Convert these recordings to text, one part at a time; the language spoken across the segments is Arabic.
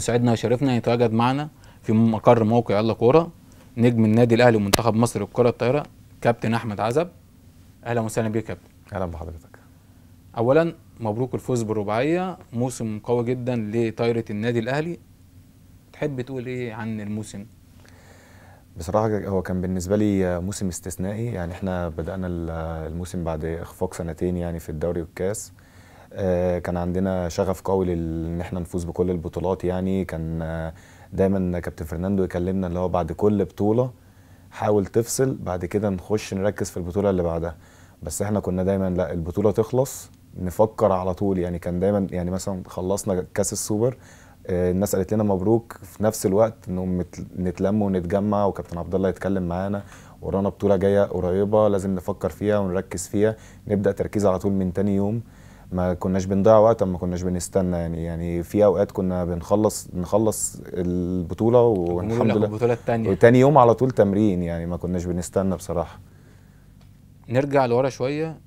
يسعدنا وشرفنا يتواجد معنا في مقر موقع يلا كوره نجم النادي الاهلي ومنتخب مصر لكره الطايره كابتن احمد عزب اهلا وسهلا بيك يا كابتن اهلا بحضرتك اولا مبروك الفوز بالرباعيه موسم قوي جدا لطايره النادي الاهلي تحب تقول ايه عن الموسم بصراحة هو كان بالنسبة لي موسم استثنائي يعني احنا بدأنا الموسم بعد إخفاق سنتين يعني في الدوري والكاس آه، كان عندنا شغف قوي ان احنا نفوز بكل البطولات يعني كان آه، دايما كابتن فرناندو يكلمنا اللي هو بعد كل بطوله حاول تفصل بعد كده نخش نركز في البطوله اللي بعدها بس احنا كنا دايما لا البطوله تخلص نفكر على طول يعني كان دايما يعني مثلا خلصنا كاس السوبر آه، الناس قالت لنا مبروك في نفس الوقت انهم نتلم ونتجمع وكابتن عبد الله يتكلم معانا ورانا بطوله جايه قريبه لازم نفكر فيها ونركز فيها نبدا تركيز على طول من تاني يوم ما كناش بنضيع وقت ما كناش بنستنى يعني يعني في اوقات كنا بنخلص نخلص البطوله والحمد لله البطوله الثانيه وتاني يوم على طول تمرين يعني ما كناش بنستنى بصراحه نرجع لورا شويه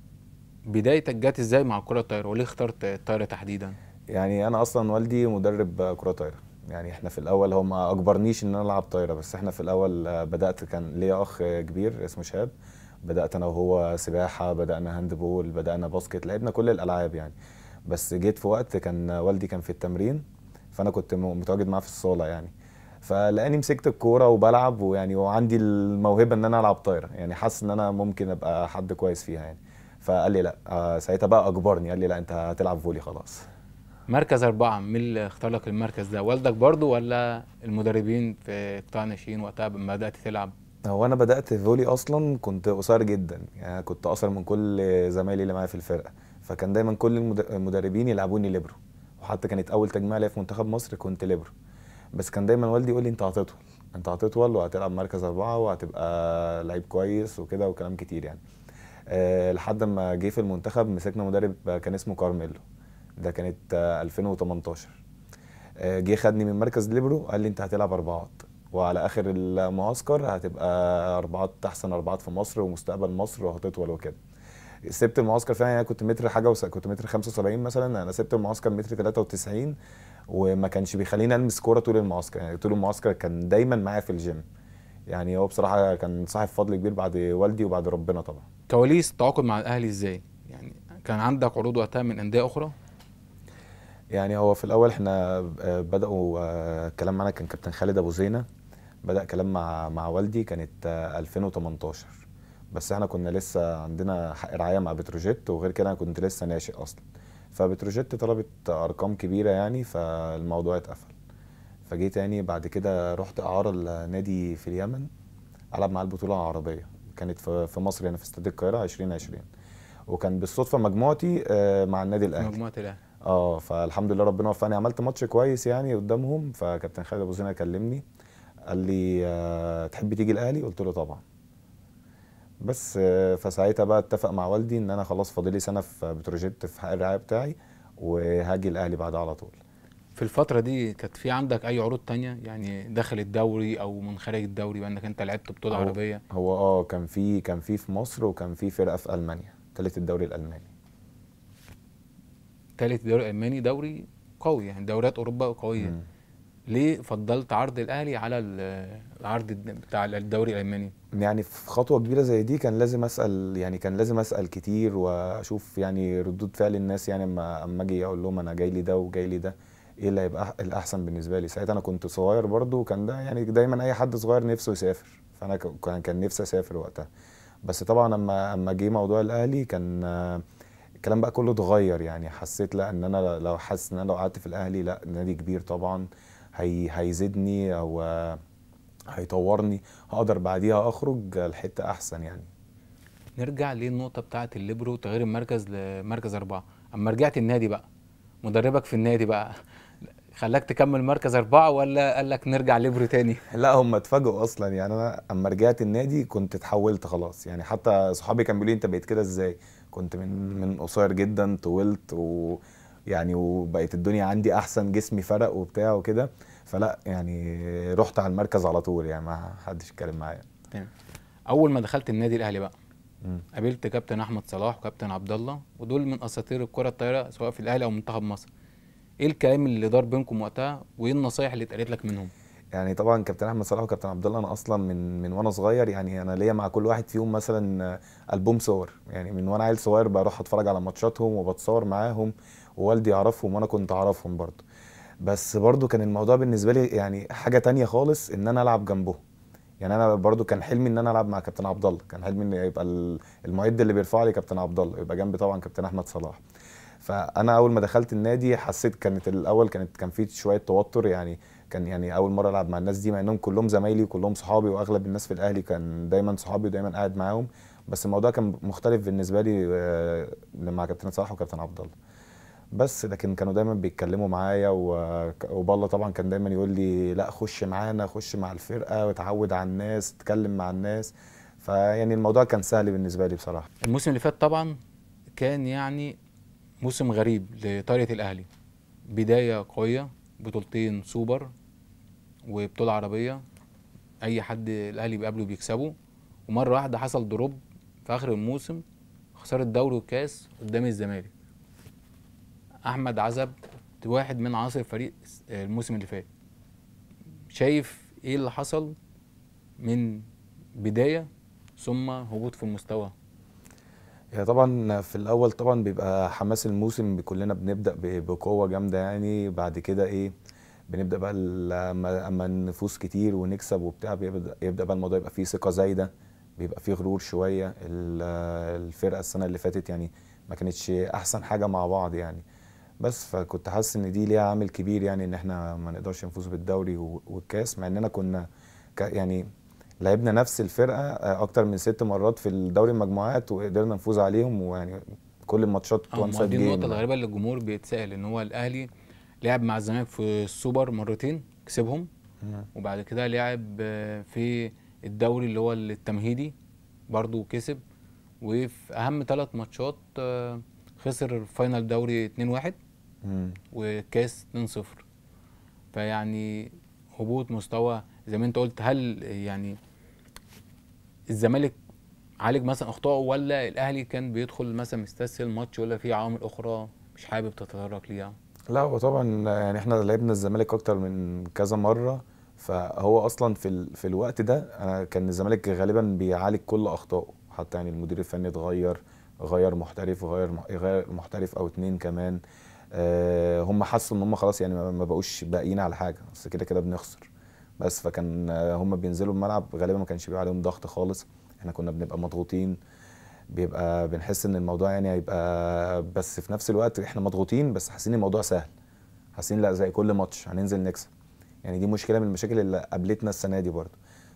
بدايتك جت ازاي مع الكره الطايره وليه اخترت الطايره تحديدا يعني انا اصلا والدي مدرب كره طايره يعني احنا في الاول هو ما اجبرنيش ان انا العب طايره بس احنا في الاول بدات كان ليا اخ كبير اسمه شهاب بدات انا وهو سباحه بدانا هاند بول بدانا باسكت لعبنا كل الالعاب يعني بس جيت في وقت كان والدي كان في التمرين فانا كنت متواجد معاه في الصاله يعني فلقاني مسكت الكوره وبلعب ويعني وعندي الموهبه ان انا العب طايره يعني حاسس ان انا ممكن ابقى حد كويس فيها يعني فقال لي لا آه، ساعتها بقى اجبرني قال لي لا انت هتلعب فولي خلاص مركز أربعة مين اللي اختار لك المركز ده والدك برضو ولا المدربين في قطاع ناشئين وقتها لما بدأت تلعب هو انا بدات فولي اصلا كنت قصير جدا يعني كنت اقصر من كل زمايلي اللي معايا في الفرقه فكان دايما كل المدربين يلعبوني ليبرو وحتى كانت اول تجميع ليا في منتخب مصر كنت ليبرو بس كان دايما والدي يقول لي انت هتطول انت هتطول وهتلعب مركز اربعه وهتبقى لعيب كويس وكده وكلام كتير يعني أه لحد ما جه في المنتخب مسكنا مدرب كان اسمه كارميلو ده كانت 2018 آه،, أه جه خدني من مركز ليبرو قال لي انت هتلعب اربعات وعلى اخر المعسكر هتبقى اربعات احسن اربعات في مصر ومستقبل مصر وهتطول وكده سبت المعسكر فعلا يعني كنت متر حاجه وس... كنت متر 75 مثلا انا سبت المعسكر متر 93 وما كانش بيخليني المس كوره طول المعسكر يعني طول المعسكر كان دايما معايا في الجيم يعني هو بصراحه كان صاحب فضل كبير بعد والدي وبعد ربنا طبعا كواليس التعاقد مع الاهلي ازاي يعني كان عندك عروض وقتها من انديه اخرى يعني هو في الاول احنا آه، بداوا آه، الكلام معانا كان كابتن خالد ابو زينه بدا كلام مع مع والدي كانت 2018 آه، بس احنا كنا لسه عندنا حق رعايه مع بتروجيت وغير كده انا كنت لسه ناشئ اصلا فبتروجيت طلبت ارقام كبيره يعني فالموضوع اتقفل فجيت تاني بعد كده رحت اعاره لنادي في اليمن العب معاه البطوله العربيه كانت في مصر هنا يعني في استاد القاهره 2020 وكان بالصدفه مجموعتي آه، مع النادي الاهلي مجموعه الاهلي اه فالحمد لله ربنا وفقني عملت ماتش كويس يعني قدامهم فكابتن خالد ابو زينه كلمني قال لي آه، تحبي تيجي الاهلي قلت له طبعا بس آه، فساعتها بقى اتفق مع والدي ان انا خلاص فاضل لي سنه في بتروجيت في حق الرعايه بتاعي وهاجي الاهلي بعدها على طول في الفتره دي كانت في عندك اي عروض تانية يعني داخل الدوري او من خارج الدوري بانك انت لعبت بطوله عربيه هو اه كان في كان في في مصر وكان في فرقه في المانيا ثالث الدوري الالماني ثالث الدوري الالماني دوري قوي يعني دوريات اوروبا قويه م. ليه فضلت عرض الاهلي على العرض بتاع الدوري الالماني يعني في خطوه كبيره زي دي كان لازم اسال يعني كان لازم اسال كتير واشوف يعني ردود فعل الناس يعني اما اما اجي اقول لهم انا جاي لي ده وجاي لي ده ايه اللي هيبقى الاحسن بالنسبه لي ساعتها انا كنت صغير برضو وكان ده يعني دايما اي حد صغير نفسه يسافر فانا كان كان نفسي اسافر وقتها بس طبعا اما اما جه موضوع الاهلي كان الكلام بقى كله اتغير يعني حسيت لا ان انا لو حاسس ان انا لو قعدت في الاهلي لا نادي كبير طبعا هي هيزيدني او هيطورني هقدر بعديها اخرج لحته احسن يعني نرجع للنقطه بتاعه الليبرو تغيير المركز لمركز اربعه اما رجعت النادي بقى مدربك في النادي بقى خلاك تكمل مركز أربعة ولا قال لك نرجع ليبرو تاني؟ لا هم اتفاجئوا أصلا يعني أنا أما رجعت النادي كنت اتحولت خلاص يعني حتى صحابي كانوا بيقولوا أنت بقيت كده إزاي؟ كنت من من قصير جدا طولت ويعني وبقت الدنيا عندي أحسن جسمي فرق وبتاع وكده فلا يعني رحت على المركز على طول يعني ما حدش اتكلم معايا اول ما دخلت النادي الاهلي بقى مم. قابلت كابتن احمد صلاح وكابتن عبد الله ودول من اساطير الكره الطايره سواء في الاهلي او منتخب مصر ايه الكلام اللي دار بينكم وقتها وايه النصايح اللي اتقالت لك منهم يعني طبعا كابتن احمد صلاح وكابتن عبد الله انا اصلا من من وانا صغير يعني انا ليا مع كل واحد فيهم مثلا البوم صور يعني من وانا عيل صغير بروح اتفرج على ماتشاتهم وبتصور معاهم ووالدي يعرفهم وانا كنت اعرفهم برضه بس برضو كان الموضوع بالنسبه لي يعني حاجه تانية خالص ان انا العب جنبه يعني انا برضو كان حلمي ان انا العب مع كابتن عبد الله كان حلمي ان يبقى المعد اللي بيرفع لي كابتن عبد الله يبقى جنبي طبعا كابتن احمد صلاح فانا اول ما دخلت النادي حسيت كانت الاول كانت كان في شويه توتر يعني كان يعني اول مره العب مع الناس دي مع انهم كلهم زمايلي وكلهم صحابي واغلب الناس في الاهلي كان دايما صحابي ودايما قاعد معاهم بس الموضوع كان مختلف بالنسبه لي آه، مع كابتن صلاح وكابتن عبد الله بس لكن كانوا دايما بيتكلموا معايا وبالله طبعا كان دايما يقول لي لا خش معانا خش مع الفرقه وتعود على الناس تكلم مع الناس فيعني الموضوع كان سهل بالنسبه لي بصراحه الموسم اللي فات طبعا كان يعني موسم غريب لطريقه الاهلي بدايه قويه بطولتين سوبر وبطوله عربيه اي حد الاهلي بيقابله بيكسبه ومره واحده حصل دروب في اخر الموسم خساره الدوري والكاس قدام الزمالك احمد عزب واحد من عناصر الفريق الموسم اللي فات شايف ايه اللي حصل من بدايه ثم هبوط في المستوى هي طبعا في الاول طبعا بيبقى حماس الموسم كلنا بنبدا بقوه جامده يعني بعد كده ايه بنبدا بقى لما نفوز كتير ونكسب وبتاع بيبدا يبدا بقى الموضوع يبقى فيه ثقه زايده بيبقى فيه غرور شويه الفرقه السنه اللي فاتت يعني ما كانتش احسن حاجه مع بعض يعني بس فكنت حاسس ان دي ليها عامل كبير يعني ان احنا ما نقدرش نفوز بالدوري والكاس مع اننا كنا يعني لعبنا نفس الفرقه آه، اكتر من ست مرات في الدوري المجموعات وقدرنا نفوز عليهم ويعني كل الماتشات وان سايد دي النقطه يعني. الغريبه اللي الجمهور بيتسال ان هو الاهلي لعب مع الزمالك في السوبر مرتين كسبهم وبعد كده لعب في الدوري اللي هو التمهيدي برضه كسب وفي اهم ثلاث ماتشات آه، خسر فاينل دوري 2-1 وكاس 2-0 فيعني هبوط مستوى زي ما انت قلت هل يعني الزمالك عالج مثلا اخطائه ولا الاهلي كان بيدخل مثلا مستسهل ماتش ولا في عوامل اخرى مش حابب تتطرق ليها؟ لا هو طبعا يعني احنا لعبنا الزمالك اكتر من كذا مره فهو اصلا في ال... في الوقت ده آه، كان الزمالك غالبا بيعالج كل اخطائه حتى يعني المدير الفني اتغير غير محترف وغير غير محترف او اتنين كمان آه، هم حسوا ان هم خلاص يعني ما بقوش باقيين على حاجه بس كده كده بنخسر بس فكان آه، هم بينزلوا الملعب غالبا ما كانش بيبقى عليهم ضغط خالص احنا كنا بنبقى مضغوطين بيبقى بنحس ان الموضوع يعني هيبقى بس في نفس الوقت احنا مضغوطين بس حاسين الموضوع سهل حاسين لا زي كل ماتش هننزل نكسب يعني دي مشكله من المشاكل اللي قابلتنا السنه دي برده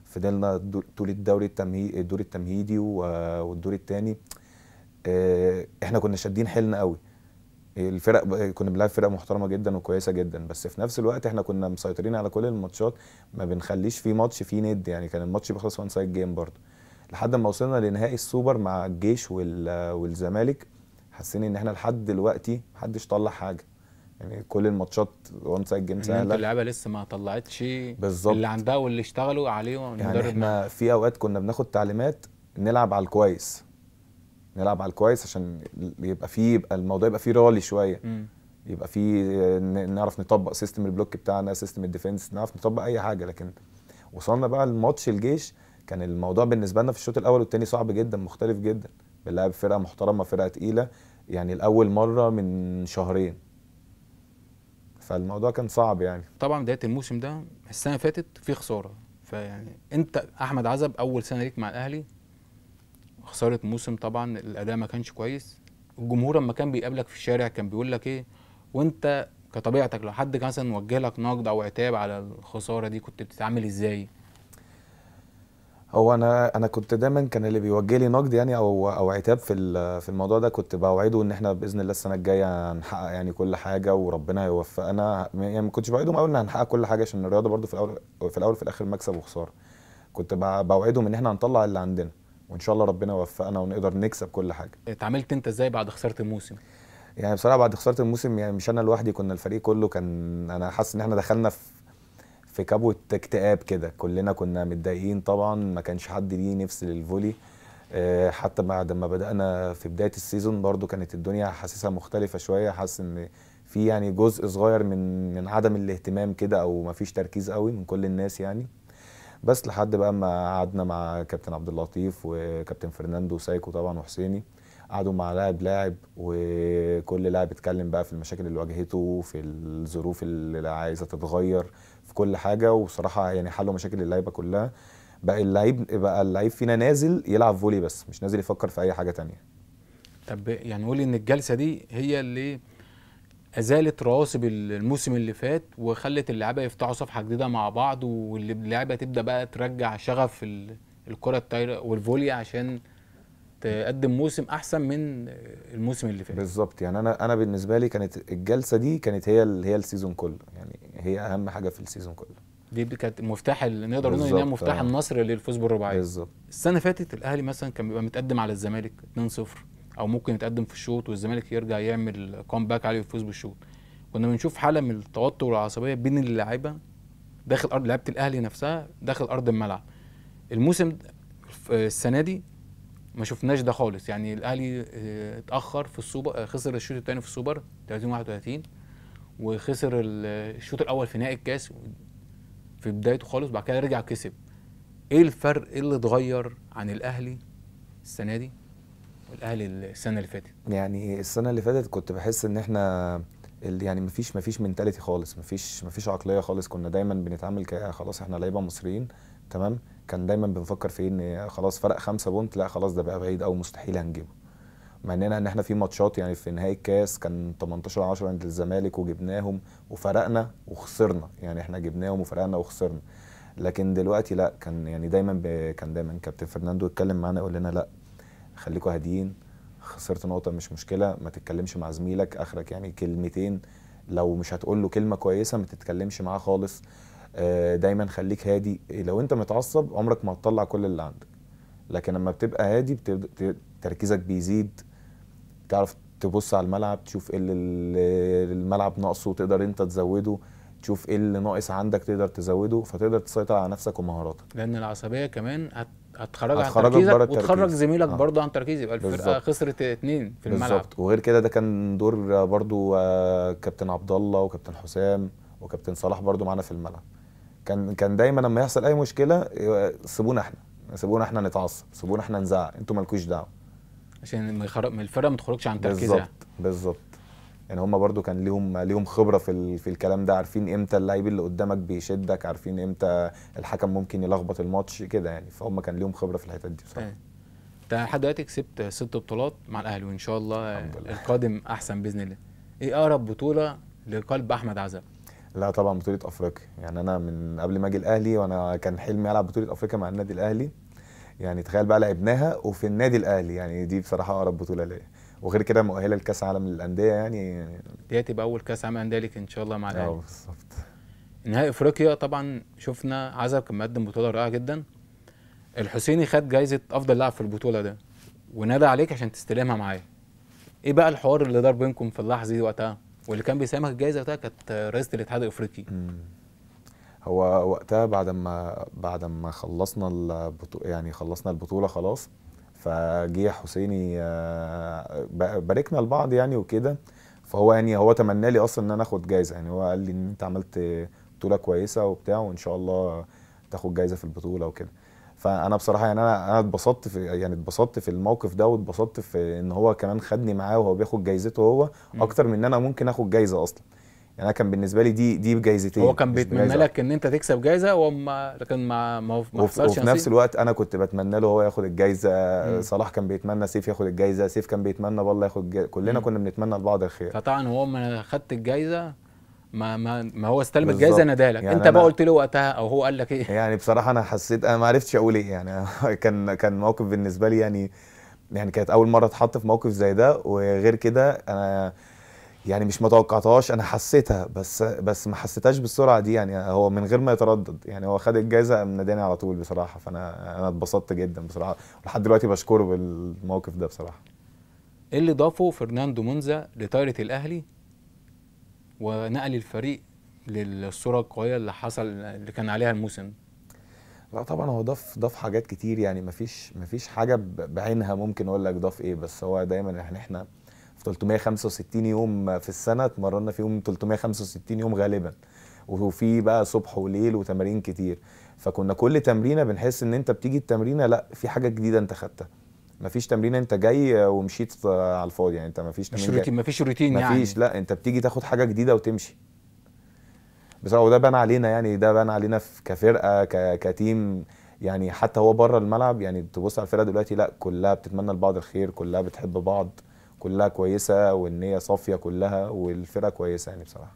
فضلنا طول الدوري التمهيدي الدور التمهيدي والدور الثاني آه، احنا كنا شادين حيلنا قوي الفرق كنا بنلعب فرق محترمه جدا وكويسه جدا بس في نفس الوقت احنا كنا مسيطرين على كل الماتشات ما بنخليش في ماتش فيه ند يعني كان الماتش بيخلص وان سايد جيم برضه لحد ما وصلنا لنهائي السوبر مع الجيش والزمالك حاسين ان احنا لحد دلوقتي محدش طلع حاجه يعني كل الماتشات وان سايد جيم سهله اللعيبه لسه ما طلعتش بالظبط اللي عندها واللي اشتغلوا عليه يعني احنا في اوقات كنا بناخد تعليمات نلعب على الكويس نلعب على الكويس عشان يبقى فيه يبقى الموضوع يبقى فيه رالي شويه يبقى فيه آه، نعرف نطبق سيستم البلوك بتاعنا سيستم الديفنس نعرف نطبق اي حاجه لكن وصلنا بقى لماتش الجيش كان الموضوع بالنسبه لنا في الشوط الاول والتاني صعب جدا مختلف جدا بنلعب فرقه محترمه فرقه تقيله يعني الاول مره من شهرين فالموضوع كان صعب يعني طبعا بدايه الموسم ده السنه فاتت في خساره فيعني انت احمد عزب اول سنه ليك مع الاهلي خساره موسم طبعا الاداء ما كانش كويس الجمهور لما كان بيقابلك في الشارع كان بيقول لك ايه وانت كطبيعتك لو حد مثلا وجه لك نقد او عتاب على الخساره دي كنت بتتعامل ازاي هو انا انا كنت دايما كان اللي بيوجه لي نقد يعني او او عتاب في في الموضوع ده كنت بوعده ان احنا باذن الله السنه الجايه هنحقق يعني كل حاجه وربنا هيوفقنا يعني ما كنتش بوعدهم قوي ان هنحقق كل حاجه عشان الرياضه برده في الاول في الاول في الاخر مكسب وخساره كنت بوعدهم ان احنا هنطلع اللي عندنا وان شاء الله ربنا يوفقنا ونقدر نكسب كل حاجه اتعاملت انت ازاي بعد خساره الموسم يعني بصراحه بعد خساره الموسم يعني مش انا لوحدي كنا الفريق كله كان انا حاسس ان احنا دخلنا في في كبوة اكتئاب كده كلنا كنا متضايقين طبعا ما كانش حد ليه نفس للفولي آه، حتى بعد ما بدانا في بدايه السيزون برضو كانت الدنيا حاسسها مختلفه شويه حاسس ان في يعني جزء صغير من من عدم الاهتمام كده او ما فيش تركيز قوي من كل الناس يعني بس لحد بقى ما قعدنا مع كابتن عبد اللطيف وكابتن فرناندو وسايكو طبعا وحسيني قعدوا مع لاعب لاعب وكل لاعب اتكلم بقى في المشاكل اللي واجهته في الظروف اللي عايزه تتغير في كل حاجه وبصراحه يعني حلوا مشاكل اللعيبه كلها بقى اللعيب بقى اللعيب فينا نازل يلعب فولي بس مش نازل يفكر في اي حاجه تانية طب يعني قولي ان الجلسه دي هي اللي ازالت رواسب الموسم اللي فات وخلت اللعيبه يفتحوا صفحه جديده مع بعض واللعيبه تبدا بقى ترجع شغف الكره الطايره والفوليا عشان تقدم موسم احسن من الموسم اللي فات بالظبط يعني انا انا بالنسبه لي كانت الجلسه دي كانت هي هي السيزون كله يعني هي اهم حاجه في السيزون كله دي كانت مفتاح نقدر نقول انها مفتاح آه. النصر للفوز بالرباعيه بالظبط السنه اللي فاتت الاهلي مثلا كان بيبقى متقدم على الزمالك 2-0 او ممكن يتقدم في الشوط والزمالك يرجع يعمل كومباك عليه ويفوز بالشوط كنا بنشوف حاله من التوتر والعصبيه بين اللعيبه داخل ارض لعيبه الاهلي نفسها داخل ارض الملعب الموسم السنه دي ما شفناش ده خالص يعني الاهلي آه، اتاخر في السوبر آه، خسر الشوط الثاني في السوبر 30 31 وخسر الشوط الاول في نهائي الكاس في بدايته خالص وبعد كده رجع كسب ايه الفرق إيه اللي اتغير عن الاهلي السنه دي والاهلي السنه اللي فاتت يعني السنه اللي فاتت كنت بحس ان احنا يعني مفيش مفيش منتاليتي خالص مفيش مفيش عقليه خالص كنا دايما بنتعامل خلاص احنا لعيبه مصريين تمام كان دايما بنفكر في ان خلاص فرق خمسة بونت لا خلاص ده بقى بعيد او مستحيل هنجيبه مع اننا ان احنا في ماتشات يعني في نهائي الكاس كان 18 10 عند الزمالك وجبناهم وفرقنا وخسرنا يعني احنا جبناهم وفرقنا وخسرنا لكن دلوقتي لا كان يعني دايما كان دايما كابتن فرناندو يتكلم معانا يقول لنا لا خليكوا هاديين خسرت نقطه مش مشكله ما تتكلمش مع زميلك اخرك يعني كلمتين لو مش هتقول له كلمه كويسه ما تتكلمش معاه خالص آه، دايما خليك هادي لو انت متعصب عمرك ما هتطلع كل اللي عندك لكن لما بتبقى هادي تركيزك بيزيد تعرف تبص على الملعب تشوف ايه اللي الملعب ناقصه تقدر انت تزوده تشوف ايه اللي ناقص عندك تقدر تزوده فتقدر تسيطر على نفسك ومهاراتك لان العصبيه كمان هت هتخرج عن تركيزك وتخرج زميلك آه. برضه عن تركيز يبقى الفرقه بالزبط. خسرت اتنين في الملعب بالظبط وغير كده ده كان دور برضه آه، كابتن عبد الله وكابتن حسام وكابتن صلاح برضه معانا في الملعب كان كان دايما لما يحصل اي مشكله آه، سيبونا احنا سيبونا احنا نتعصب سيبونا احنا نزعق انتوا مالكوش دعوه عشان الفرقه ما تخرجش عن تركيزها بالظبط بالظبط يعني هم برضو كان ليهم ليهم خبره في في الكلام ده عارفين امتى اللاعب اللي قدامك بيشدك عارفين امتى الحكم ممكن يلخبط الماتش كده يعني فهم كان ليهم خبره في الحتت دي بصراحه انت لحد دلوقتي كسبت ست بطولات مع الاهلي وان شاء الله القادم احسن باذن الله ايه اقرب بطوله لقلب احمد عزب لا طبعا بطوله افريقيا يعني انا من قبل ما اجي الاهلي وانا كان حلمي العب بطوله افريقيا مع النادي الاهلي يعني تخيل بقى لعبناها وفي النادي الاهلي يعني دي بصراحه اقرب بطوله ليا وغير كده مؤهله لكاس عالم للانديه يعني دي هتبقى اول كاس عالم للانديه ليك ان شاء الله مع الاهلي اه بالظبط نهائي افريقيا طبعا شفنا عزب كان مقدم بطوله رائعه جدا الحسيني خد جايزه افضل لاعب في البطوله ده ونادى عليك عشان تستلمها معايا ايه بقى الحوار اللي دار بينكم في اللحظه دي وقتها واللي كان بيسامح الجايزه وقتها كانت رئيسه الاتحاد الافريقي هو وقتها بعد ما بعد ما خلصنا البطوله يعني خلصنا البطوله خلاص فجه حسيني آه، باركنا لبعض يعني وكده فهو يعني هو تمنى لي اصلا ان انا اخد جايزه يعني هو قال لي ان انت عملت بطوله كويسه وبتاع وان شاء الله تاخد جايزه في البطوله وكده فانا بصراحه يعني انا انا اتبسطت في يعني اتبسطت في الموقف ده واتبسطت في ان هو كمان خدني معاه وهو بياخد جايزته هو اكتر من ان انا ممكن اخد جايزه اصلا يعني انا كان بالنسبه لي دي دي بجايزتين هو كان بيتمنى لك ان انت تكسب جايزه وما لكن ما ما وفي يعني نفس الوقت انا كنت بتمنى له هو ياخد الجايزه مم. صلاح كان بيتمنى سيف ياخد الجايزه سيف كان بيتمنى والله ياخد الجايزة. كلنا مم. كنا بنتمنى لبعض الخير فطبعا هو ما خدت الجايزه ما ما ما هو استلم الجائزه نادالك يعني انت بقى قلت له وقتها او هو قال لك ايه يعني بصراحه انا حسيت انا ما عرفتش اقول ايه يعني كان كان موقف بالنسبه لي يعني يعني كانت اول مره اتحط في موقف زي ده وغير كده انا يعني مش متوقعتهاش انا حسيتها بس بس ما حسيتهاش بالسرعه دي يعني هو من غير ما يتردد يعني هو خد الجايزه ناداني على طول بصراحه فانا انا اتبسطت جدا بصراحه ولحد دلوقتي بشكره بالموقف ده بصراحه ايه اللي ضافه فرناندو مونزا لطايره الاهلي ونقل الفريق للصوره القويه اللي حصل اللي كان عليها الموسم لا طبعا هو ضاف ضاف حاجات كتير يعني مفيش مفيش حاجه بعينها ممكن اقول لك ضاف ايه بس هو دايما احنا احنا 365 يوم في السنه اتمرنا فيهم 365 يوم غالبا وفي بقى صبح وليل وتمارين كتير فكنا كل تمرينه بنحس ان انت بتيجي التمرينه لا في حاجه جديده انت خدتها مفيش تمرين انت جاي ومشيت على الفاضي يعني انت مفيش تمرين مش روتين مفيش روتين يعني مفيش لا انت بتيجي تاخد حاجه جديده وتمشي بصراحه وده بان علينا يعني ده بان علينا في كفرقه كتيم يعني حتى هو بره الملعب يعني تبص على الفرقه دلوقتي لا كلها بتتمنى لبعض الخير كلها بتحب بعض كلها كويسه والنيه صافيه كلها والفرقه كويسه يعني بصراحه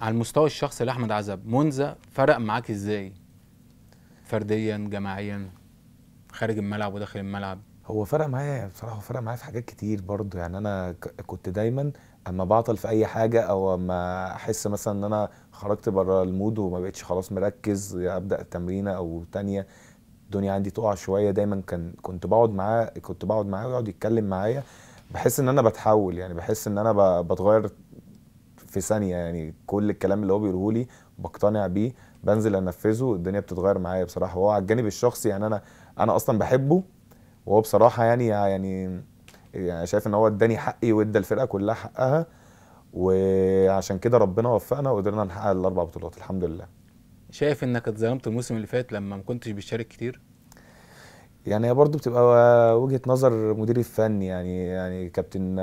على المستوى الشخصي لاحمد عزب منزة فرق معاك ازاي فرديا جماعيا خارج الملعب وداخل الملعب هو فرق معايا بصراحه هو فرق معايا في حاجات كتير برضو يعني انا كنت دايما اما بعطل في اي حاجه او اما احس مثلا ان انا خرجت بره المود وما بقتش خلاص مركز ابدا تمرينه او تانية الدنيا عندي تقع شويه دايما كان كنت بقعد معاه كنت بقعد معاه ويقعد يتكلم معايا بحس ان انا بتحول يعني بحس ان انا بتغير في ثانيه يعني كل الكلام اللي هو بيقوله لي بقتنع بيه بنزل انفذه الدنيا بتتغير معايا بصراحه وهو على الجانب الشخصي يعني انا انا اصلا بحبه وهو بصراحه يعني يعني يعني شايف ان هو اداني حقي وادى الفرقه كلها حقها وعشان كده ربنا وفقنا وقدرنا نحقق الاربع بطولات الحمد لله شايف انك اتظلمت الموسم اللي فات لما ما كنتش بتشارك كتير يعني هي برضه بتبقى وجهه نظر مدير الفني يعني يعني كابتن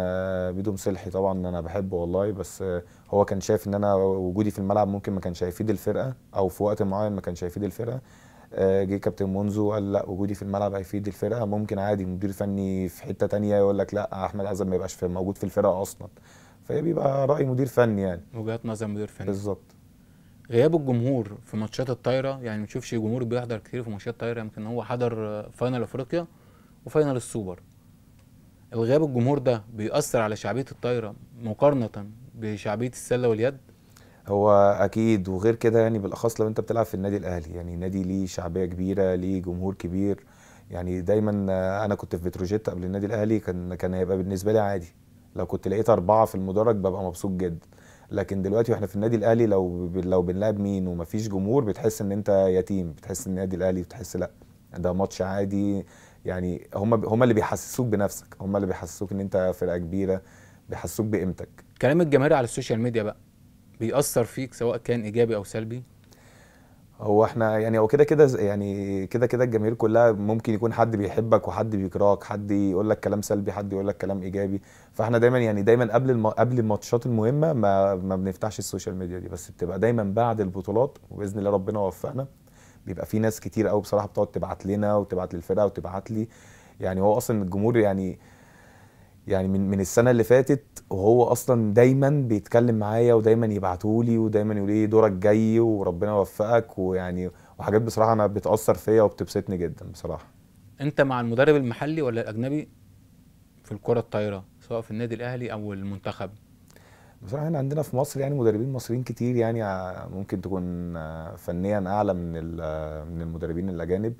ميدو مصلحي طبعا انا بحبه والله بس هو كان شايف ان انا وجودي في الملعب ممكن ما كانش هيفيد الفرقه او في وقت معين ما كانش هيفيد الفرقه جه كابتن منزو قال لا وجودي في الملعب هيفيد الفرقه ممكن عادي مدير فني في حته تانية يقول لك لا احمد عزم ما يبقاش موجود في الفرقه اصلا فهي بيبقى راي مدير فني يعني وجهات نظر مدير فني بالظبط غياب الجمهور في ماتشات الطايره يعني ما تشوفش الجمهور بيحضر كتير في ماتشات الطايره يمكن هو حضر فاينل افريقيا وفاينل السوبر الغياب الجمهور ده بيأثر على شعبيه الطايره مقارنه بشعبيه السله واليد هو اكيد وغير كده يعني بالاخص لو انت بتلعب في النادي الاهلي يعني نادي ليه شعبيه كبيره ليه جمهور كبير يعني دايما انا كنت في بتروجيت قبل النادي الاهلي كان كان هيبقى بالنسبه لي عادي لو كنت لقيت اربعه في المدرج ببقى مبسوط جدا لكن دلوقتي واحنا في النادي الاهلي لو لو بنلعب مين ومفيش جمهور بتحس ان انت يتيم بتحس ان النادي الاهلي بتحس لا ده ماتش عادي يعني هم هم اللي بيحسسوك بنفسك هم اللي بيحسسوك ان انت فرقه كبيره بيحسسوك بقيمتك كلام الجماهير على السوشيال ميديا بقى بيأثر فيك سواء كان ايجابي او سلبي هو احنا يعني هو كده كده يعني كده كده الجماهير كلها ممكن يكون حد بيحبك وحد بيكرهك حد يقول لك كلام سلبي حد يقول لك كلام ايجابي فاحنا دايما يعني دايما قبل الم... قبل الماتشات المهمه ما ما بنفتحش السوشيال ميديا دي بس بتبقى دايما بعد البطولات وباذن الله ربنا يوفقنا بيبقى في ناس كتير قوي بصراحه بتقعد تبعت لنا وتبعت للفرقه وتبعت لي يعني هو اصلا الجمهور يعني يعني من من السنه اللي فاتت وهو اصلا دايما بيتكلم معايا ودايما يبعتوا لي ودايما يقول لي إيه دورك جاي وربنا يوفقك ويعني وحاجات بصراحه انا بتاثر فيا وبتبسطني جدا بصراحه انت مع المدرب المحلي ولا الاجنبي في الكره الطايره سواء في النادي الاهلي او المنتخب بصراحه احنا عندنا في مصر يعني مدربين مصريين كتير يعني آه، ممكن تكون آه، فنيا اعلى من آه، من المدربين الاجانب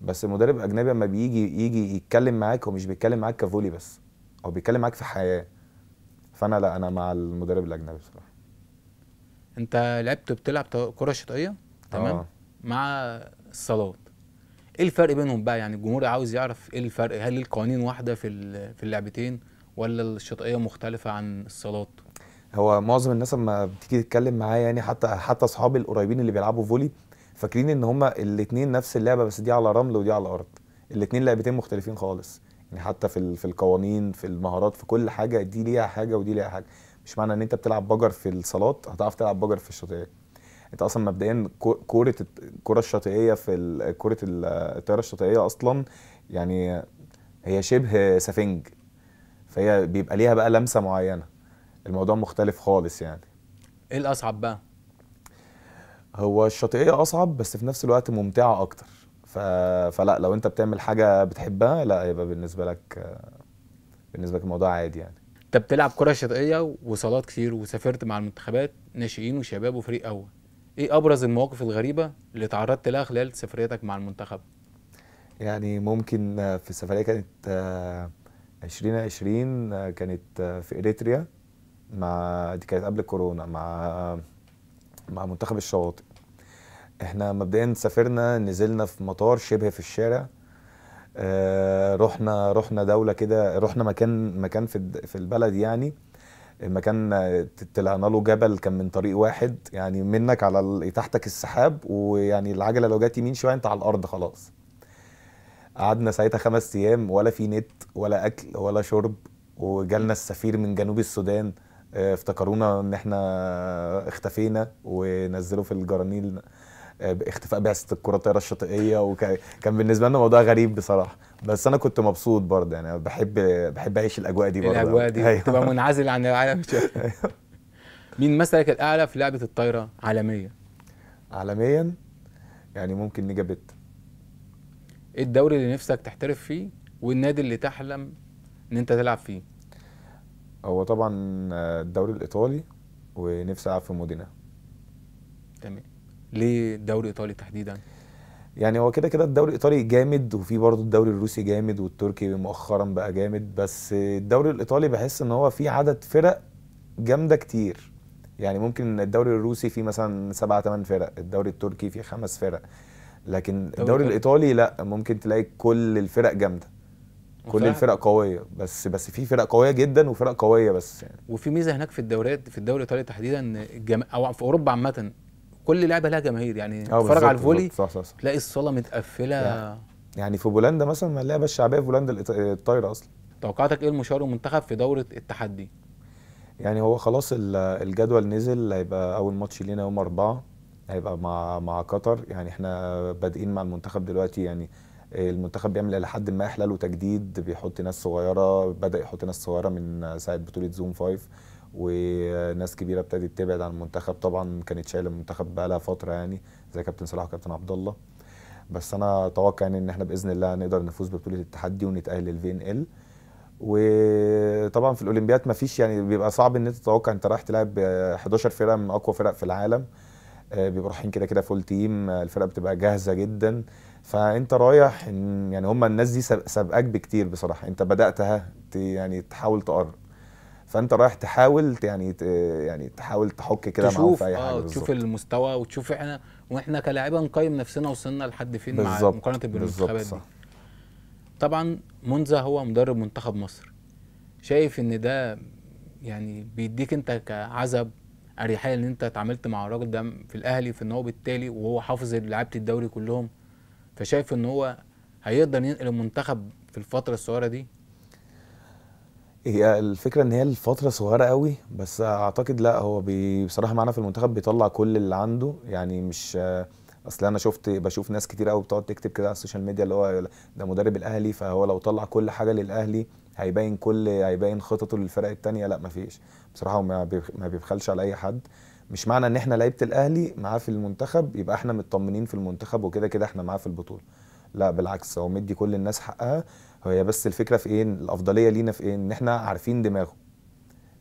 بس المدرب الاجنبي لما بيجي يجي يتكلم معاك هو مش بيتكلم معاك كفولي بس هو بيتكلم معاك في حياه فانا لا انا مع المدرب الاجنبي بصراحه انت لعبت بتلعب كره شرقيه تمام آه. مع الصالات ايه الفرق بينهم بقى يعني الجمهور عاوز يعرف ايه الفرق هل القوانين واحده في في اللعبتين ولا الشرقيه مختلفه عن الصالات هو معظم الناس لما بتيجي تتكلم معايا يعني حتى حتى اصحابي القريبين اللي بيلعبوا فولي فاكرين ان هما الاثنين نفس اللعبه بس دي على رمل ودي على ارض الاثنين لعبتين مختلفين خالص يعني حتى في في القوانين في المهارات في كل حاجه دي ليها حاجه ودي ليها حاجه مش معنى ان انت بتلعب بجر في الصالات هتعرف تلعب بجر في الشاطئيه انت اصلا مبدئيا كوره الكره الشاطئيه في كوره الطياره الشاطئيه اصلا يعني هي شبه سفنج فهي بيبقى ليها بقى لمسه معينه الموضوع مختلف خالص يعني ايه الاصعب بقى هو الشاطئيه اصعب بس في نفس الوقت ممتعه اكتر ف... فلا لو انت بتعمل حاجه بتحبها لا يبقى بالنسبه لك بالنسبه لك الموضوع عادي يعني انت بتلعب كره شرقيه وصالات كتير وسافرت مع المنتخبات ناشئين وشباب وفريق اول ايه ابرز المواقف الغريبه اللي تعرضت لها خلال سفريتك مع المنتخب يعني ممكن في سفريه كانت 2020 كانت في اريتريا مع دي كانت قبل كورونا مع مع منتخب الشواطئ احنا مبدئيا سافرنا نزلنا في مطار شبه في الشارع آه رحنا رحنا دوله كده رحنا مكان مكان في في البلد يعني المكان طلعنا له جبل كان من طريق واحد يعني منك على تحتك السحاب ويعني العجله لو جت يمين شويه انت على الارض خلاص قعدنا ساعتها خمس ايام ولا في نت ولا اكل ولا شرب وجالنا السفير من جنوب السودان آه، افتكرونا ان احنا اختفينا ونزلوا في الجرانيل آه، باختفاء بعثه الكره الطايره الشاطئيه وكان بالنسبه لنا موضوع غريب بصراحه بس انا كنت مبسوط برضه يعني بحب بحب اعيش الاجواء دي برضه الاجواء دي أيوة. تبقى منعزل عن العالم أيوه. مين مثلك الاعلى في لعبه الطايره عالميا عالميا يعني ممكن نيجا بت ايه الدوري اللي نفسك تحترف فيه والنادي اللي تحلم ان انت تلعب فيه هو طبعا آه، الدوري الايطالي ونفسي العب في مودينا تمام ليه الدوري الايطالي تحديدا؟ يعني هو كده كده الدوري الايطالي جامد وفي برضه الدوري الروسي جامد والتركي مؤخرا بقى جامد بس الدوري الايطالي بحس ان هو في عدد فرق جامده كتير يعني ممكن الدوري الروسي فيه مثلا سبعة ثمان فرق الدوري التركي فيه خمس فرق لكن الدوري الايطالي لا ممكن تلاقي كل الفرق جامده كل الفرق قويه بس بس في فرق قويه جدا وفرق قويه بس يعني. وفي ميزه هناك في الدوريات في الدوري الايطالي تحديدا الجم... او في اوروبا عامه كل لعبه لها جماهير يعني تتفرج اه، على الفولي صح صح صح. تلاقي الصاله متقفله يعني في بولندا مثلا اللعبه الشعبيه في بولندا الطايره اصلا توقعاتك ايه المشوار المنتخب في دوره التحدي؟ يعني هو خلاص الجدول نزل هيبقى اول ماتش لينا يوم اربعه هيبقى مع مع قطر يعني احنا بادئين مع المنتخب دلوقتي يعني المنتخب بيعمل الى حد ما احلال وتجديد بيحط ناس صغيره بدا يحط ناس صغيره من ساعه بطوله زوم 5 وناس كبيره ابتدت تبعد عن المنتخب طبعا كانت شايله المنتخب بقى لها فتره يعني زي كابتن صلاح وكابتن عبد الله بس انا اتوقع يعني ان احنا باذن الله نقدر نفوز ببطوله التحدي ونتاهل للفي ان ال وطبعا في الاولمبياد ما فيش يعني بيبقى صعب ان انت تتوقع انت رايح تلعب 11 فرقه من اقوى فرق في العالم آه، بيبقوا رايحين كده كده فول تيم آه، الفرقه بتبقى جاهزه جدا فانت رايح يعني هم الناس دي سابقاك بكتير بصراحه انت بدات ها يعني تحاول تقرب فانت رايح تحاول يعني يعني تحاول تحك كده معاه في اي آه، حاجه اه تشوف المستوى وتشوف احنا واحنا كلاعيبه نقيم نفسنا وصلنا لحد فين مع مقارنه بالمنتخبات دي طبعا منزه هو مدرب منتخب مصر شايف ان ده يعني بيديك انت كعزب اريحيه ان انت اتعاملت مع الراجل ده في الاهلي في ان هو بالتالي وهو حافظ لعيبه الدوري كلهم فشايف ان هو هيقدر ينقل المنتخب في الفتره الصغيره دي هي الفكره ان هي الفتره صغيره قوي بس اعتقد لا هو بصراحه معانا في المنتخب بيطلع كل اللي عنده يعني مش اصل انا شفت بشوف ناس كتير قوي بتقعد تكتب كده على السوشيال ميديا اللي هو ده مدرب الاهلي فهو لو طلع كل حاجه للاهلي هيبين كل هيبين خططه للفرق التانية لا مفيش بصراحه هو ما بيبخلش على اي حد مش معنى ان احنا لعيبه الاهلي معاه في المنتخب يبقى احنا مطمنين في المنتخب وكده كده احنا معاه في البطوله لا بالعكس هو مدي كل الناس حقها هي بس الفكره في ايه الافضليه لينا في ايه ان احنا عارفين دماغه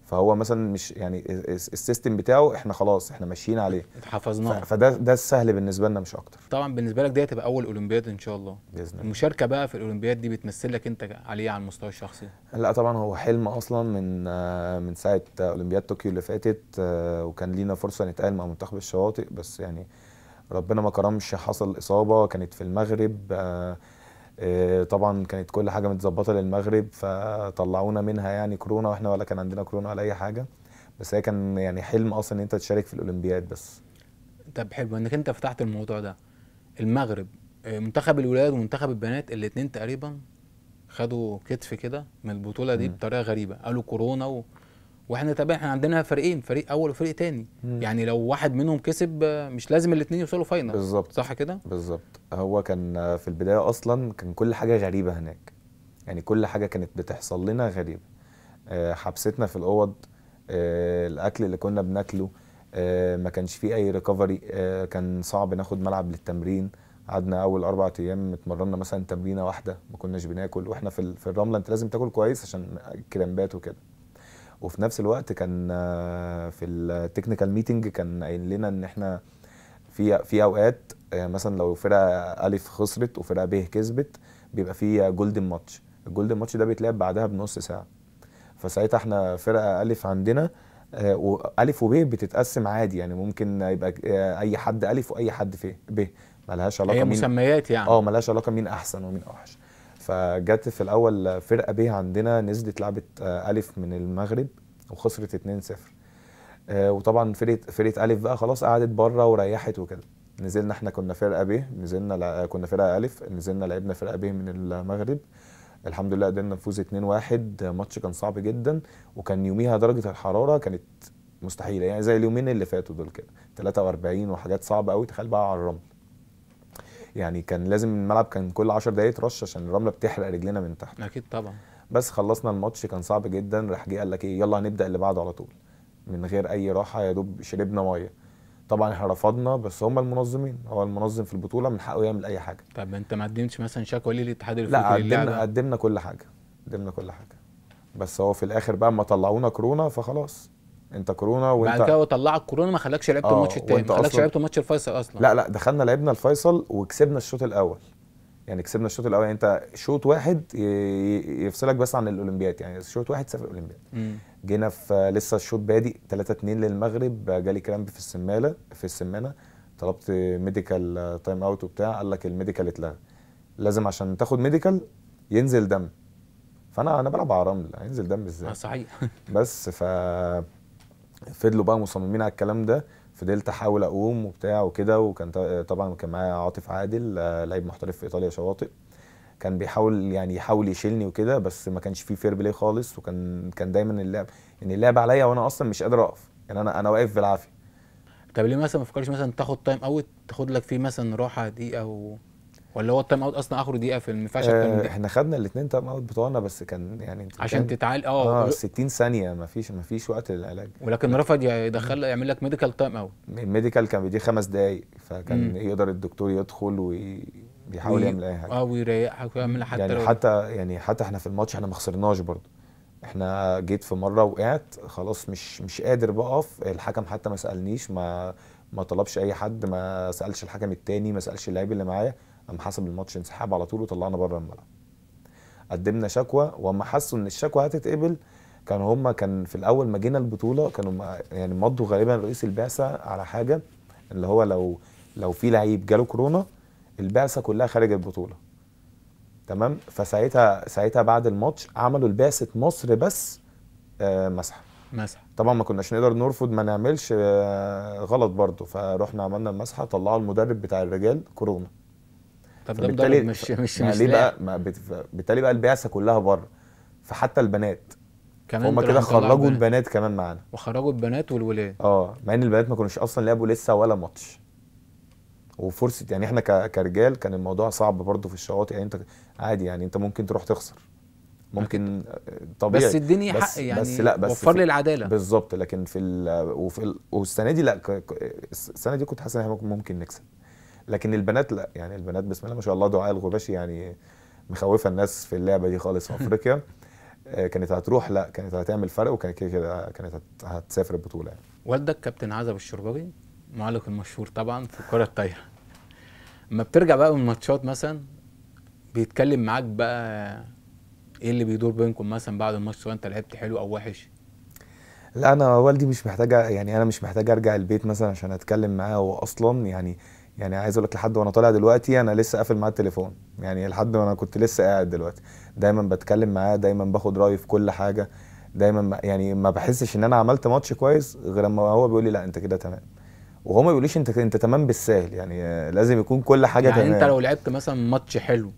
فهو مثلا مش يعني السيستم بتاعه احنا خلاص احنا ماشيين عليه حفظناه فده ده السهل بالنسبه لنا مش اكتر طبعا بالنسبه لك دي هتبقى اول اولمبياد ان شاء الله باذن الله المشاركه بقى في الاولمبياد دي بتمثلك انت عليه على المستوى الشخصي لا طبعا هو حلم اصلا من من ساعه اولمبياد طوكيو اللي فاتت آه، وكان لينا فرصه نتقابل مع منتخب الشواطئ بس يعني ربنا ما كرمش حصل اصابه كانت في المغرب آه، آه، طبعا كانت كل حاجه متظبطه للمغرب فطلعونا منها يعني كورونا واحنا ولا كان عندنا كورونا ولا اي حاجه بس هي كان يعني حلم اصلا ان انت تشارك في الاولمبياد بس طب حلو انك انت فتحت الموضوع ده المغرب آه، منتخب الولاد ومنتخب البنات الاثنين تقريبا خدوا كتف كده من البطوله دي م. بطريقه غريبه قالوا كورونا و... واحنا طبعا احنا عندنا فريقين فريق اول وفريق تاني مم. يعني لو واحد منهم كسب مش لازم الاثنين يوصلوا فاينل بالظبط صح كده بالظبط هو كان في البدايه اصلا كان كل حاجه غريبه هناك يعني كل حاجه كانت بتحصل لنا غريبه آه، حبستنا في الاوض آه، الاكل اللي كنا بناكله آه، ما كانش فيه اي ريكفري كان صعب ناخد ملعب للتمرين قعدنا اول اربع ايام اتمرنا مثلا تمرينه واحده ما كناش بناكل واحنا في, في الرمله انت لازم تاكل كويس عشان الكرامبات وكده وفي نفس الوقت كان آه، في التكنيكال ميتنج كان قايل لنا ان احنا في في اوقات آه، مثلا لو فرقه الف خسرت وفرقه ب كسبت بيبقى في جولدن ماتش الجولدن ماتش ده بيتلعب بعدها بنص ساعه فساعتها احنا فرقه الف عندنا آه، والف وب بتتقسم عادي يعني ممكن يبقى اي حد الف واي حد ب ملهاش علاقه هي مسميات يعني اه ملهاش علاقه مين احسن ومين اوحش فجت في الاول فرقه بيه عندنا نزلت لعبت آه، الف من المغرب وخسرت 2-0 آه، وطبعا فرقه فرقه الف بقى خلاص قعدت بره وريحت وكده نزلنا احنا كنا فرقه ب نزلنا آه، كنا فرقه الف نزلنا لعبنا فرقه ب من المغرب الحمد لله قدرنا نفوز 2-1 ماتش كان صعب جدا وكان يوميها درجه الحراره كانت مستحيله يعني زي اليومين اللي فاتوا دول كده 43 وحاجات صعبه قوي تخيل بقى على الرمل يعني كان لازم الملعب كان كل 10 دقايق يترش عشان الرمله بتحرق رجلنا من تحت اكيد طبعا بس خلصنا الماتش كان صعب جدا راح جه قال لك ايه يلا هنبدا اللي بعده على طول من غير اي راحه يا دوب شربنا ميه طبعا احنا رفضنا بس هم المنظمين هو المنظم في البطوله من حقه يعمل اي حاجه طب انت ما قدمتش مثلا شكوى ليه للاتحاد الافريقي لا قدمنا قدمنا كل حاجه قدمنا كل حاجه بس هو في الاخر بقى ما طلعونا كورونا فخلاص انت كورونا وانت بعد كده طلعك كورونا ما خلاكش لعبت آه، الماتش التاني ما خلاكش لعبت ماتش الفيصل اصلا لا لا دخلنا لعبنا الفيصل وكسبنا الشوط الاول يعني كسبنا الشوط الاول يعني انت شوط واحد يفصلك بس عن الاولمبياد يعني شوط واحد سافر الاولمبياد جينا في لسه الشوط بادئ 3 2 للمغرب جالي كرامب في السماله في السمانه طلبت ميديكال تايم اوت وبتاع قال لك الميديكال اتلغى لازم عشان تاخد ميديكال ينزل دم فانا انا بلعب على رمل هينزل دم ازاي؟ آه، صحيح بس ف فضلوا بقى مصممين على الكلام ده فضلت احاول اقوم وبتاع وكده وكان طبعا كان معايا عاطف عادل آه، لعيب محترف في ايطاليا شواطئ كان بيحاول يعني يحاول يشيلني وكده بس ما كانش فيه فير بلاي خالص وكان كان دايما اللعب يعني اللعب عليا وانا اصلا مش قادر اقف يعني انا انا واقف بالعافيه طب ليه مثلا ما فكرش مثلا تاخد تايم اوت تاخد لك فيه مثلا راحه دقيقه او ولا هو التايم اوت اصلا اخره دقيقه في المفاشه ينفعش آه، احنا خدنا الاثنين تايم اوت بتوعنا بس كان يعني عشان تتعال اه اه 60 ثانيه ما فيش ما فيش وقت للعلاج ولكن رفض يدخل يعمل لك ميديكال تايم اوت الميديكال كان بيديه خمس دقائق فكان مم. يقدر الدكتور يدخل ويحاول يعمل اي حاجه اه ويريحك ويعمل حتى يعني حتى يعني حتى احنا في الماتش احنا ما خسرناش برضه احنا جيت في مره وقعت خلاص مش مش قادر بقف الحكم حتى ما سالنيش ما ما طلبش اي حد ما سالش الحكم التاني ما سالش اللعيب اللي معايا قام حسب الماتش انسحاب على طول وطلعنا بره الملعب قدمنا شكوى وما حسوا ان الشكوى هتتقبل كان هم كان في الاول ما جينا البطوله كانوا يعني مضوا غالبا رئيس البعثه على حاجه اللي هو لو لو في لعيب جاله كورونا البعثه كلها خارج البطوله تمام فساعتها ساعتها بعد الماتش عملوا البعثه مصر بس آه مسح مسح طبعا ما كناش نقدر نرفض ما نعملش آه غلط برضه فروحنا عملنا المسحه طلعوا المدرب بتاع الرجال كورونا طب ده مش مش مش مش بقى ما بالتالي بقى البعثه كلها بره فحتى البنات كمان هم كده خرجوا البنات كمان معانا وخرجوا البنات والولاد اه مع ان البنات ما كانوش اصلا لعبوا لسه ولا ماتش وفرصه يعني احنا كرجال كان الموضوع صعب برضه في الشواطئ يعني انت عادي يعني انت ممكن تروح تخسر ممكن آه، طبيعي بس اديني حق يعني بس لا بس وفر لي العداله بالظبط لكن في ال وفي ال والسنه دي لا السنه دي كنت حاسس ان احنا ممكن نكسب لكن البنات لا يعني البنات بسم الله ما شاء الله دعاء الغباشي يعني مخوفه الناس في اللعبه دي خالص في افريقيا آه، كانت هتروح لا كانت هتعمل فرق وكانت كده كده كانت هتسافر البطوله يعني والدك كابتن عزب الشربجي معلق المشهور طبعا في الكره الطايره اما بترجع بقى من الماتشات مثلا بيتكلم معاك بقى ايه اللي بيدور بينكم مثلا بعد الماتش سواء انت لعبت حلو او وحش لا انا والدي مش محتاجه يعني انا مش محتاج ارجع البيت مثلا عشان اتكلم معاه هو اصلا يعني يعني عايز اقول لك لحد وانا طالع دلوقتي انا لسه قافل معاه التليفون يعني لحد وانا كنت لسه قاعد دلوقتي دايما بتكلم معاه دايما باخد رايه في كل حاجه دايما يعني ما بحسش ان انا عملت ماتش كويس غير لما هو بيقول لي لا انت كده تمام وهو ما بيقوليش انت انت تمام بالساهل يعني لازم يكون كل حاجه يعني تمام يعني انت لو لعبت مثلا ماتش حلو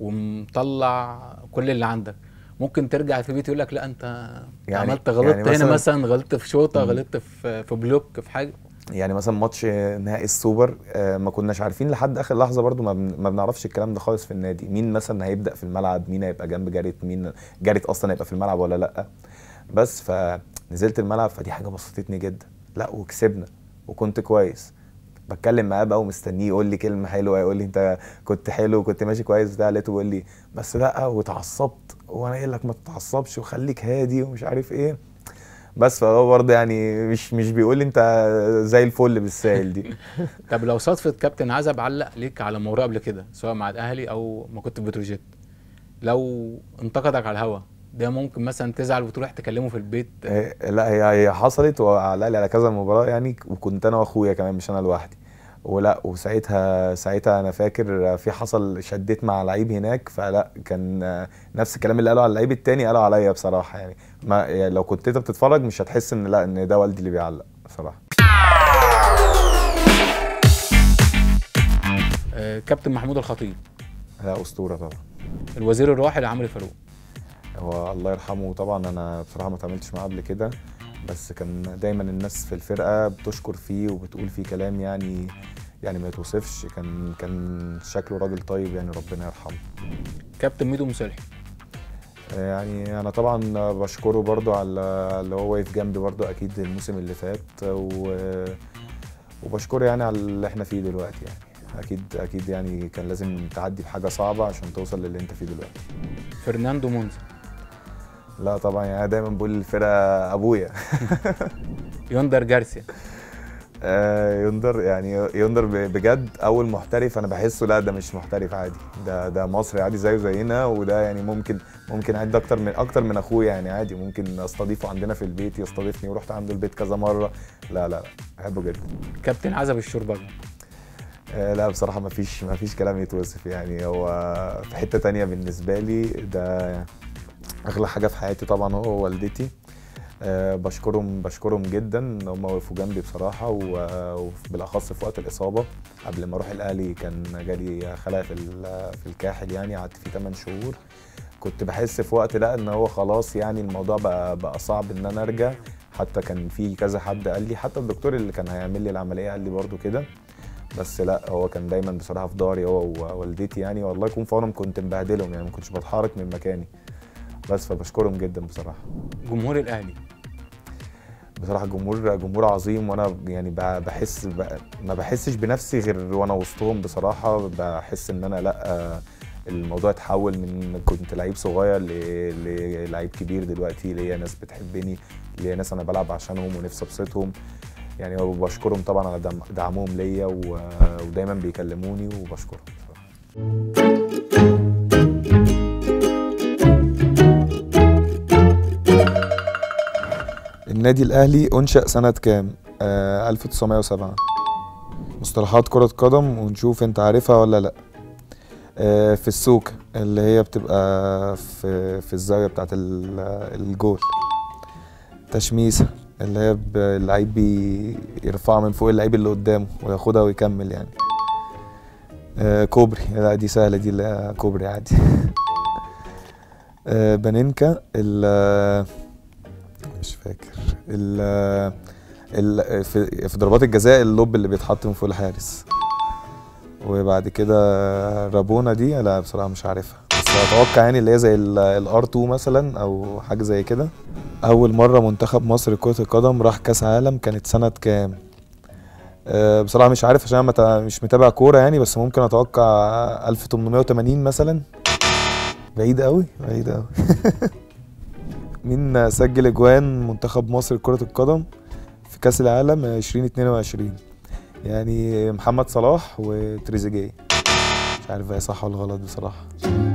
ومطلع كل اللي عندك ممكن ترجع في بيتي يقول لك لا انت يعني عملت يعني غلطت يعني هنا مثلا غلطت في شوطه غلطت في في بلوك في حاجه يعني مثلا ماتش نهائي السوبر آه، ما كناش عارفين لحد اخر لحظه برضو ما بنعرفش الكلام ده خالص في النادي مين مثلا هيبدا في الملعب مين هيبقى جنب جاريت مين جاريت اصلا هيبقى في الملعب ولا لا بس فنزلت الملعب فدي حاجه بسطتني جدا لا وكسبنا وكنت كويس بتكلم معاه بقى ومستنيه يقول لي كلمه حلوه يقول لي انت كنت حلو وكنت ماشي كويس بتاع لقيته بيقول لي بس لا واتعصبت وانا قايل لك ما تتعصبش وخليك هادي ومش عارف ايه بس فهو برضه يعني مش مش بيقول لي انت زي الفل بالساهل دي طب لو صدفه كابتن عزب علق ليك على مباراه قبل كده سواء مع الاهلي او ما كنت في بتروجيت لو انتقدك على الهوا ده ممكن مثلا تزعل وتروح تكلمه في البيت إيه، لا هي هي حصلت وعلق لي على كذا مباراه يعني وكنت انا واخويا كمان مش انا لوحدي ولا وساعتها ساعتها انا فاكر في حصل شديت مع لعيب هناك فلا كان نفس الكلام اللي قاله على اللعيب التاني قاله عليا بصراحه يعني ما يعني لو كنت انت بتتفرج مش هتحس ان لا ان ده والدي اللي بيعلق بصراحه آه، كابتن محمود الخطيب لا اسطوره طبعا الوزير الراحل عمرو فاروق هو الله يرحمه طبعا انا بصراحه ما اتعاملتش معاه قبل كده بس كان دايما الناس في الفرقه بتشكر فيه وبتقول فيه كلام يعني يعني ما يتوصفش كان كان شكله راجل طيب يعني ربنا يرحمه كابتن ميدو مسلحي يعني انا طبعا بشكره برضو على اللي هو واقف جنبي برضو اكيد الموسم اللي فات و وبشكره يعني على اللي احنا فيه دلوقتي يعني اكيد اكيد يعني كان لازم تعدي بحاجه صعبه عشان توصل للي انت فيه دلوقتي فرناندو مونزا لا طبعا يعني انا دايما بقول الفرقه ابويا يوندر جارسيا آه، يندر يعني يندر بجد اول محترف انا بحسه لا ده مش محترف عادي ده ده مصري عادي زيه زينا وده يعني ممكن ممكن عادي اكتر من اكتر من اخويا يعني عادي ممكن استضيفه عندنا في البيت يستضيفني ورحت عنده البيت كذا مره لا لا بحبه جدا كابتن عزب الشربجي آه، لا بصراحه ما فيش ما فيش كلام يتوصف يعني هو في حته تانية بالنسبه لي ده اغلى حاجه في حياتي طبعا هو والدتي آه، بشكرهم بشكرهم جدا ان هم وقفوا جنبي بصراحه وبالاخص في وقت الاصابه قبل ما اروح الاهلي كان جالي خلع في في الكاحل يعني قعدت فيه 8 شهور كنت بحس في وقت ده ان هو خلاص يعني الموضوع بقى بقى صعب ان انا ارجع حتى كان في كذا حد قال لي حتى الدكتور اللي كان هيعمل لي العمليه قال لي برده كده بس لا هو كان دايما بصراحه في ظهري هو ووالدتي يعني والله يكون في كنت مبهدلهم يعني ما كنتش بتحرك من مكاني بس فبشكرهم جدا بصراحه جمهور الاهلي بصراحه جمهور جمهور عظيم وانا يعني بحس ما بحسش بنفسي غير وانا وسطهم بصراحه بحس ان انا لا الموضوع اتحول من كنت لعيب صغير للعيب كبير دلوقتي ليا ناس بتحبني ليا ناس انا بلعب عشانهم ونفسي ابسطهم يعني وبشكرهم طبعا على دعمهم ليا ودايما بيكلموني وبشكرهم بصراحه النادي الاهلي انشا سنه كام آه 1907 مصطلحات كره قدم ونشوف انت عارفها ولا لا آه في السوك اللي هي بتبقى في في الزاويه بتاعه الجول تشميسه اللي هي اللعيب بيرفعها من فوق اللعيب اللي قدامه وياخدها ويكمل يعني آه كوبري لا دي سهله دي اللي كوبري عادي آه ال مش فاكر ال في, في ضربات الجزاء اللوب اللي بيتحط من فوق الحارس وبعد كده رابونا دي لا بصراحه مش عارفها بس اتوقع يعني اللي هي زي الار 2 مثلا او حاجه زي كده اول مره منتخب مصر كره القدم راح كاس عالم كانت سنه كام آه، بصراحه مش عارف عشان انا مش متابع كوره يعني بس ممكن اتوقع 1880 مثلا بعيد قوي بعيد قوي مين سجل اجوان منتخب مصر لكره القدم في كاس العالم 2022 يعني محمد صلاح وتريزيجيه مش عارف بقى صح ولا غلط بصراحه